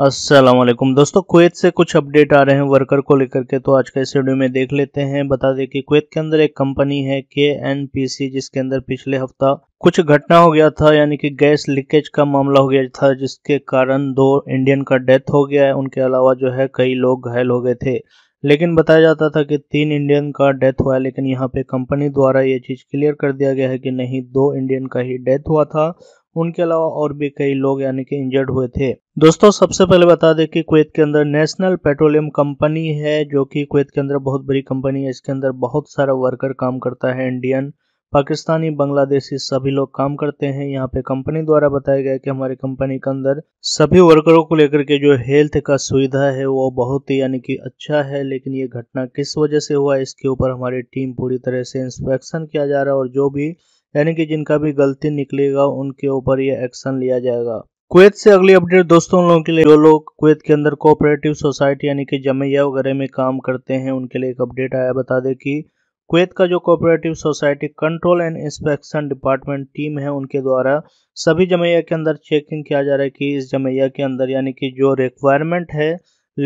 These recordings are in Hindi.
असलम दोस्तों कुवैत से कुछ अपडेट आ रहे हैं वर्कर को लेकर के तो आज का इस वीडियो में देख लेते हैं बता दें कि कुवैत के अंदर एक कंपनी है के एन पी सी जिसके अंदर पिछले हफ्ता कुछ घटना हो गया था यानी कि गैस लीकेज का मामला हो गया था जिसके कारण दो इंडियन का डेथ हो गया है उनके अलावा जो है कई लोग घायल हो गए थे लेकिन बताया जाता था कि तीन इंडियन का डेथ हुआ है लेकिन यहाँ पे कंपनी द्वारा ये चीज़ क्लियर कर दिया गया है कि नहीं दो इंडियन का ही डेथ हुआ था उनके अलावा और भी कई लोग यानी कि इंजर्ड हुए थे दोस्तों सबसे पहले बता दें कि कुवैत के अंदर नेशनल पेट्रोलियम कंपनी है जो कि कुवैत के अंदर बहुत बड़ी कंपनी है इसके अंदर बहुत सारा वर्कर काम करता है इंडियन पाकिस्तानी बांग्लादेशी सभी लोग काम करते हैं यहाँ पे कंपनी द्वारा बताया गया कि हमारी कंपनी के अंदर सभी वर्करों को लेकर के जो हेल्थ का सुविधा है वो बहुत ही यानी कि अच्छा है लेकिन ये घटना किस वजह से हुआ इसके ऊपर हमारी टीम पूरी तरह से इंस्पेक्शन किया जा रहा है और जो भी यानी कि जिनका भी गलती निकलेगा उनके ऊपर ये एक्शन लिया जाएगा कुवैत से अगली अपडेट दोस्तों लोगों के लिए जो लोग कुवैत के अंदर कोऑपरेटिव सोसाइटी यानी कि जमैया वगैरह में काम करते हैं उनके लिए एक अपडेट आया बता दें कि कुवैत का जो cooperative society control and inspection department team है उनके द्वारा सभी जमैया के अंदर चेकिंग किया जा रहा है कि इस जमैया के अंदर यानी कि जो रिक्वायरमेंट है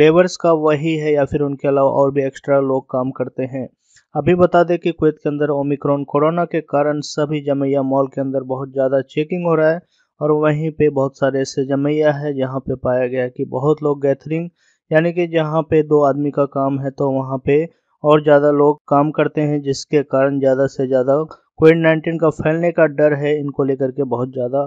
लेबर्स का वही है या फिर उनके अलावा और भी एक्स्ट्रा लोग काम करते हैं अभी बता दें कि कुवैत के अंदर ओमिक्रॉन कोरोना के कारण सभी जमैया मॉल के अंदर बहुत ज़्यादा चेकिंग हो रहा है और वहीं पे बहुत सारे ऐसे जमैया है जहाँ पे पाया गया कि बहुत लोग गैथरिंग यानी कि जहाँ पे दो आदमी का काम है तो वहाँ पे और ज़्यादा लोग काम करते हैं जिसके कारण ज़्यादा से ज़्यादा कोविड नाइन्टीन का फैलने का डर है इनको लेकर के बहुत ज़्यादा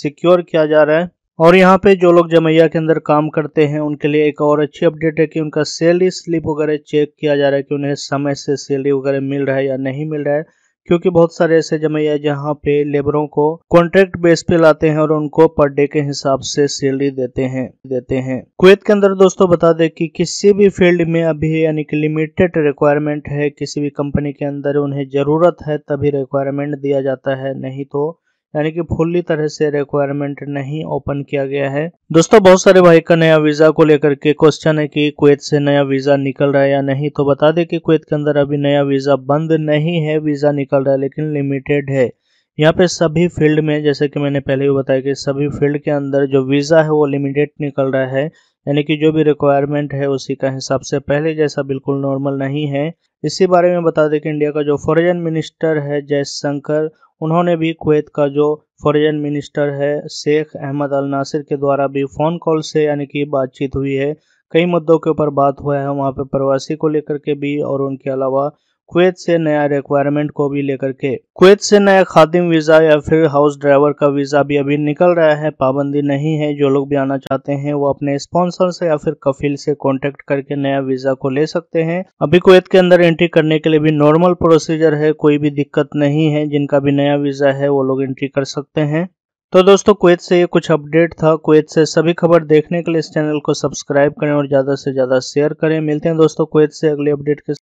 सिक्योर किया जा रहा है और यहाँ पे जो लोग जमैया के अंदर काम करते हैं उनके लिए एक और अच्छी अपडेट है कि उनका सैलरी स्लिप वगैरह चेक किया जा रहा है कि उन्हें समय से सैलरी वगैरह मिल रहा है या नहीं मिल रहा है क्योंकि बहुत सारे ऐसे जमे है जहाँ पे लेबरों को कॉन्ट्रैक्ट बेस पे लाते हैं और उनको पर डे के हिसाब से सैलरी देते हैं देते हैं कुवैत के अंदर दोस्तों बता दें कि किसी भी फील्ड में अभी यानी कि लिमिटेड रिक्वायरमेंट है किसी भी कंपनी के अंदर उन्हें जरूरत है तभी रिक्वायरमेंट दिया जाता है नहीं तो यानी कि फुल्ली तरह से रिक्वायरमेंट नहीं ओपन किया गया है दोस्तों बहुत सारे भाई का नया वीजा को लेकर के क्वेश्चन है कि कुवैत से नया वीजा निकल रहा है या नहीं तो बता दें कि कुवैत के अंदर अभी नया वीजा बंद नहीं है वीजा निकल रहा है लेकिन लिमिटेड है यहाँ पे सभी फील्ड में जैसे कि मैंने पहले भी बताया कि सभी फील्ड के अंदर जो वीज़ा है वो लिमिटेड निकल रहा है यानी कि जो भी रिक्वायरमेंट है उसी का हिसाब से पहले जैसा बिल्कुल नॉर्मल नहीं है इसी बारे में बता दें कि इंडिया का जो फॉरेन मिनिस्टर है जयशंकर उन्होंने भी कुवैत का जो फॉरेन मिनिस्टर है शेख अहमद अल नासिर के द्वारा भी फ़ोन कॉल से यानी कि बातचीत हुई है कई मुद्दों के ऊपर बात हुआ है वहाँ पर प्रवासी को लेकर के भी और उनके अलावा कुवैत से नया रिक्वायरमेंट को भी लेकर के कुवैत से नया खादिम वीज़ा या फिर हाउस ड्राइवर का वीज़ा भी अभी निकल रहा है पाबंदी नहीं है जो लोग भी आना चाहते हैं वो अपने स्पॉन्सर से या फिर कफिल से कॉन्टेक्ट करके नया वीज़ा को ले सकते हैं अभी कुवैत के अंदर एंट्री करने के लिए भी नॉर्मल प्रोसीजर है कोई भी दिक्कत नहीं है जिनका भी नया वीज़ा है वो लोग एंट्री कर सकते हैं तो दोस्तों कुवैत से ये कुछ अपडेट था कुवैत से सभी खबर देखने के लिए इस चैनल को सब्सक्राइब करें और ज़्यादा से ज़्यादा शेयर करें मिलते हैं दोस्तों कुवैत से अगले अपडेट के